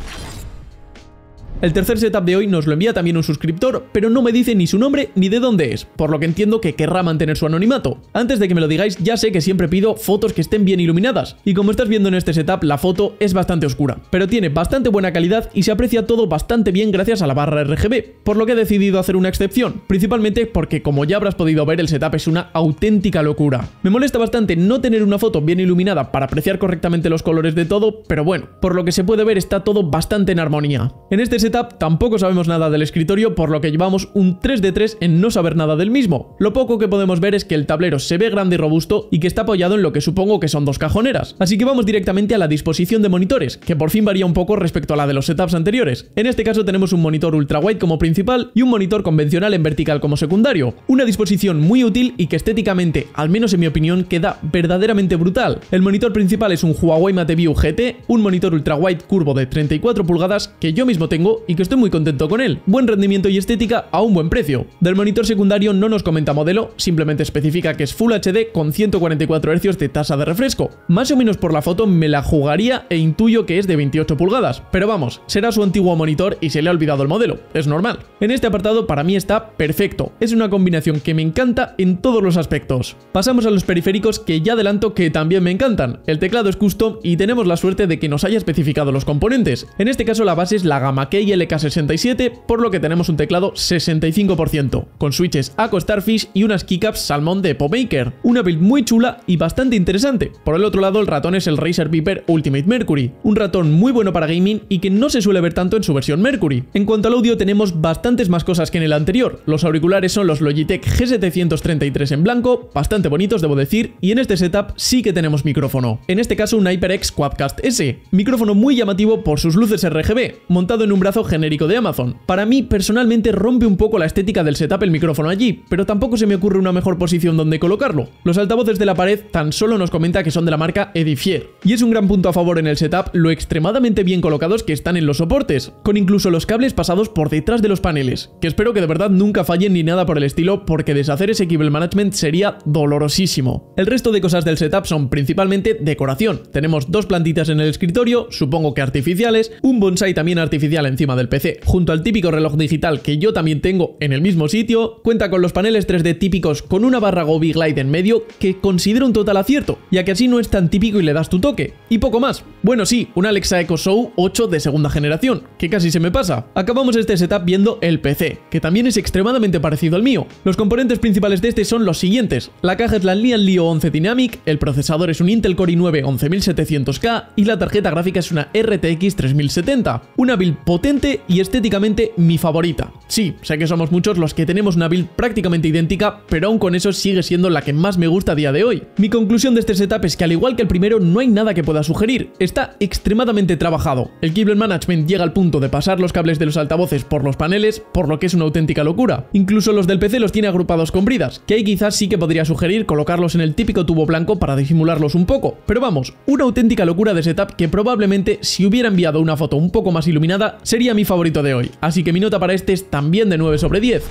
El tercer setup de hoy nos lo envía también un suscriptor, pero no me dice ni su nombre ni de dónde es, por lo que entiendo que querrá mantener su anonimato. Antes de que me lo digáis, ya sé que siempre pido fotos que estén bien iluminadas, y como estás viendo en este setup, la foto es bastante oscura, pero tiene bastante buena calidad y se aprecia todo bastante bien gracias a la barra RGB, por lo que he decidido hacer una excepción, principalmente porque como ya habrás podido ver, el setup es una auténtica locura. Me molesta bastante no tener una foto bien iluminada para apreciar correctamente los colores de todo, pero bueno, por lo que se puede ver está todo bastante en armonía. En este setup tampoco sabemos nada del escritorio, por lo que llevamos un 3 de 3 en no saber nada del mismo. Lo poco que podemos ver es que el tablero se ve grande y robusto y que está apoyado en lo que supongo que son dos cajoneras. Así que vamos directamente a la disposición de monitores, que por fin varía un poco respecto a la de los setups anteriores. En este caso tenemos un monitor ultra wide como principal y un monitor convencional en vertical como secundario. Una disposición muy útil y que estéticamente, al menos en mi opinión, queda verdaderamente brutal. El monitor principal es un Huawei MateView GT, un monitor ultra wide curvo de 34 pulgadas que yo mismo tengo y que estoy muy contento con él. Buen rendimiento y estética a un buen precio. Del monitor secundario no nos comenta modelo, simplemente especifica que es Full HD con 144 Hz de tasa de refresco. Más o menos por la foto me la jugaría e intuyo que es de 28 pulgadas, pero vamos, será su antiguo monitor y se le ha olvidado el modelo, es normal. En este apartado para mí está perfecto, es una combinación que me encanta en todos los aspectos. Pasamos a los periféricos que ya adelanto que también me encantan. El teclado es custom y tenemos la suerte de que nos haya especificado los componentes. En este caso la base es la gama Key y LK67, por lo que tenemos un teclado 65%, con switches Aco Starfish y unas keycaps Salmón de Popmaker. Una build muy chula y bastante interesante. Por el otro lado, el ratón es el Razer Viper Ultimate Mercury, un ratón muy bueno para gaming y que no se suele ver tanto en su versión Mercury. En cuanto al audio, tenemos bastantes más cosas que en el anterior. Los auriculares son los Logitech G733 en blanco, bastante bonitos debo decir, y en este setup sí que tenemos micrófono. En este caso un HyperX Quadcast S, micrófono muy llamativo por sus luces RGB, montado en un brazo genérico de Amazon. Para mí, personalmente, rompe un poco la estética del setup el micrófono allí, pero tampoco se me ocurre una mejor posición donde colocarlo. Los altavoces de la pared tan solo nos comenta que son de la marca Edifier, y es un gran punto a favor en el setup lo extremadamente bien colocados que están en los soportes, con incluso los cables pasados por detrás de los paneles, que espero que de verdad nunca fallen ni nada por el estilo porque deshacer ese cable management sería dolorosísimo. El resto de cosas del setup son principalmente decoración, tenemos dos plantitas en el escritorio, supongo que artificiales, un bonsai también artificial encima del PC, junto al típico reloj digital que yo también tengo en el mismo sitio, cuenta con los paneles 3D típicos con una barra Gobi Glide en medio que considero un total acierto, ya que así no es tan típico y le das tu toque. Y poco más. Bueno sí, un Alexa Echo Show 8 de segunda generación, que casi se me pasa. Acabamos este setup viendo el PC, que también es extremadamente parecido al mío. Los componentes principales de este son los siguientes. La caja es la Lian Leo 11 Dynamic, el procesador es un Intel Core i9 11700K y la tarjeta gráfica es una RTX 3070. Una build potente y estéticamente mi favorita. Sí, sé que somos muchos los que tenemos una build prácticamente idéntica, pero aún con eso sigue siendo la que más me gusta a día de hoy. Mi conclusión de este setup es que al igual que el primero no hay nada que pueda sugerir, está extremadamente trabajado. El cable Management llega al punto de pasar los cables de los altavoces por los paneles, por lo que es una auténtica locura. Incluso los del PC los tiene agrupados con bridas, que ahí quizás sí que podría sugerir colocarlos en el típico tubo blanco para disimularlos un poco. Pero vamos, una auténtica locura de setup que probablemente si hubiera enviado una foto un poco más iluminada sería mi favorito de hoy, así que mi nota para este es también de 9 sobre 10.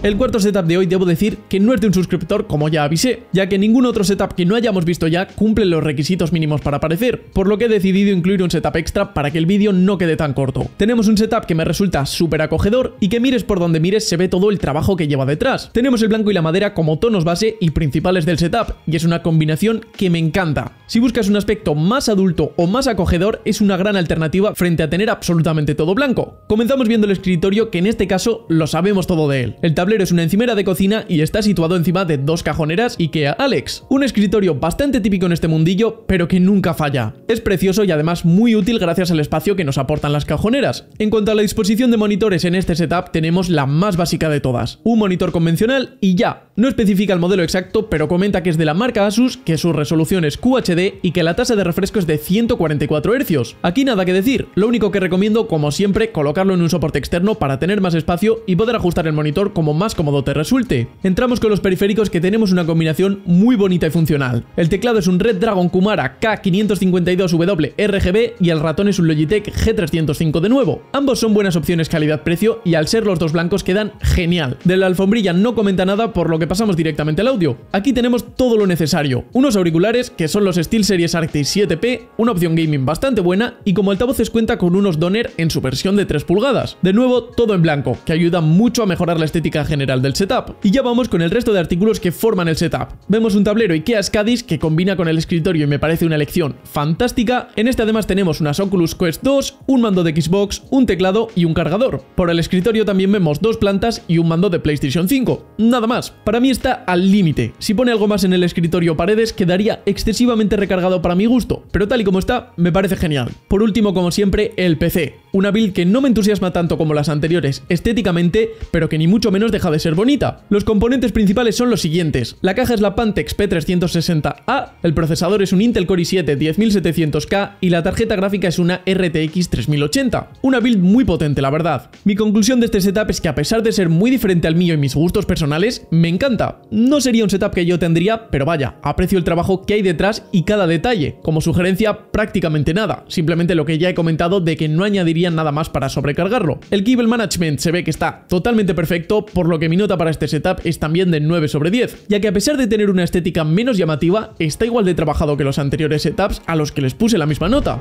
El cuarto setup de hoy debo decir que no es de un suscriptor como ya avisé, ya que ningún otro setup que no hayamos visto ya cumple los requisitos mínimos para aparecer, por lo que he decidido incluir un setup extra para que el vídeo no quede tan corto. Tenemos un setup que me resulta súper acogedor y que mires por donde mires se ve todo el trabajo que lleva detrás. Tenemos el blanco y la madera como tonos base y principales del setup, y es una combinación que me encanta. Si buscas un aspecto más adulto o más acogedor es una gran alternativa frente a tener absolutamente todo blanco. Comenzamos viendo el escritorio que en este caso lo sabemos todo de él tablero es una encimera de cocina y está situado encima de dos cajoneras IKEA Alex, un escritorio bastante típico en este mundillo, pero que nunca falla. Es precioso y además muy útil gracias al espacio que nos aportan las cajoneras. En cuanto a la disposición de monitores en este setup, tenemos la más básica de todas, un monitor convencional y ya. No especifica el modelo exacto, pero comenta que es de la marca Asus, que su resolución es QHD y que la tasa de refresco es de 144 Hz. Aquí nada que decir, lo único que recomiendo, como siempre, colocarlo en un soporte externo para tener más espacio y poder ajustar el monitor como más cómodo te resulte. Entramos con los periféricos que tenemos una combinación muy bonita y funcional. El teclado es un Red Dragon Kumara K552W RGB y el ratón es un Logitech G305 de nuevo. Ambos son buenas opciones calidad-precio y al ser los dos blancos quedan genial. De la alfombrilla no comenta nada por lo que pasamos directamente al audio. Aquí tenemos todo lo necesario. Unos auriculares que son los Series Arctic 7P, una opción gaming bastante buena y como altavoces cuenta con unos Donner en su versión de 3 pulgadas. De nuevo todo en blanco, que ayuda mucho a mejorar la estética general del setup. Y ya vamos con el resto de artículos que forman el setup. Vemos un tablero IKEA Scadis que combina con el escritorio y me parece una elección fantástica. En este además tenemos unas Oculus Quest 2, un mando de Xbox, un teclado y un cargador. Por el escritorio también vemos dos plantas y un mando de PlayStation 5. Nada más, para mí está al límite. Si pone algo más en el escritorio o paredes quedaría excesivamente recargado para mi gusto, pero tal y como está me parece genial. Por último como siempre el PC, una build que no me entusiasma tanto como las anteriores estéticamente, pero que ni mucho menos deja de ser bonita. Los componentes principales son los siguientes. La caja es la Pantex P360A, el procesador es un Intel Core i7 10700K y la tarjeta gráfica es una RTX 3080. Una build muy potente, la verdad. Mi conclusión de este setup es que a pesar de ser muy diferente al mío y mis gustos personales, me encanta. No sería un setup que yo tendría, pero vaya, aprecio el trabajo que hay detrás y cada detalle. Como sugerencia, prácticamente nada, simplemente lo que ya he comentado de que no añadiría nada más para sobrecargarlo. El cable management se ve que está totalmente perfecto, por lo que mi nota para este setup es también de 9 sobre 10, ya que a pesar de tener una estética menos llamativa, está igual de trabajado que los anteriores setups a los que les puse la misma nota.